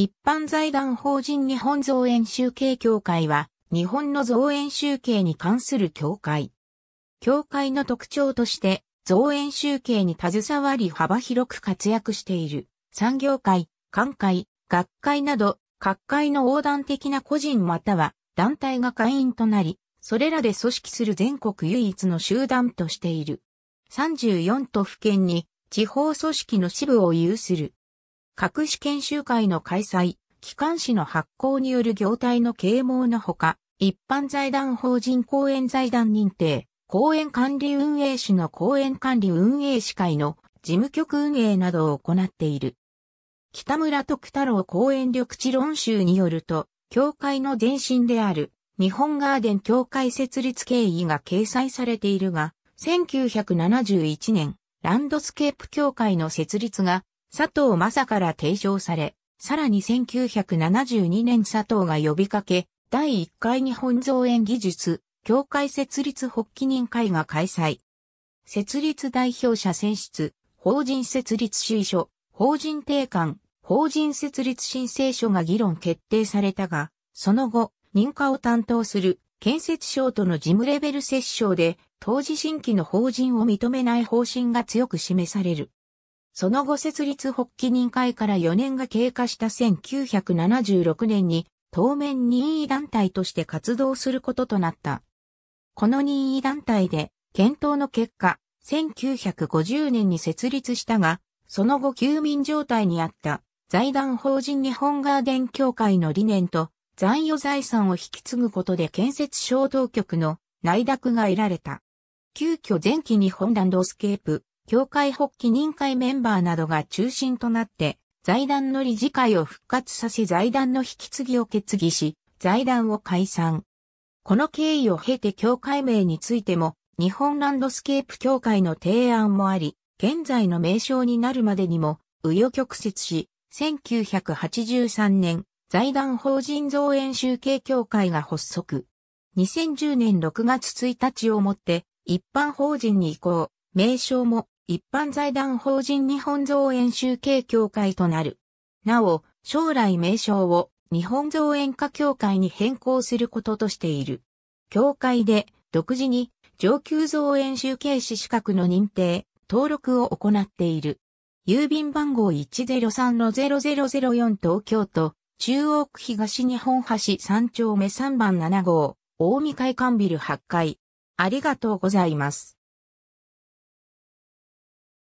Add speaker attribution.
Speaker 1: 一般財団法人日本造園集計協会は、日本の造園集計に関する協会。協会の特徴として、造園集計に携わり幅広く活躍している、産業界、官会、学会など、各界の横断的な個人または団体が会員となり、それらで組織する全国唯一の集団としている。34都府県に地方組織の支部を有する。各種研修会の開催、機関誌の発行による業態の啓蒙のほか、一般財団法人公園財団認定、公園管理運営士の公園管理運営士会の事務局運営などを行っている。北村徳太郎公園緑地論集によると、教会の前身である日本ガーデン協会設立経緯が掲載されているが、1971年、ランドスケープ協会の設立が佐藤正から提唱され、さらに1972年佐藤が呼びかけ、第1回日本造園技術、協会設立発起人会が開催。設立代表者選出、法人設立主意書、法人定款、法人設立申請書が議論決定されたが、その後、認可を担当する建設省との事務レベル接衝で、当時新規の法人を認めない方針が強く示される。その後設立発起人会から4年が経過した1976年に、当面任意団体として活動することとなった。この任意団体で、検討の結果、1950年に設立したが、その後休眠状態にあった財団法人日本ガーデン協会の理念と残余財産を引き継ぐことで建設小当局の内諾が得られた。急遽前期日本ランドスケープ協会発起人会メンバーなどが中心となって、財団の理事会を復活させ財団の引き継ぎを決議し、財団を解散。この経緯を経て協会名についても、日本ランドスケープ協会の提案もあり、現在の名称になるまでにも、右与曲折し、1983年、財団法人造園集計協会が発足。2010年6月1日をもって、一般法人に移行、名称も一般財団法人日本造園集計協会となる。なお、将来名称を日本造園家協会に変更することとしている。協会で独自に上級造園集計士資格の認定、登録を行っている。郵便番号103-0004東京都、中央区東日本橋3丁目3番7号、大見会館ビル8階。ありがとうございます。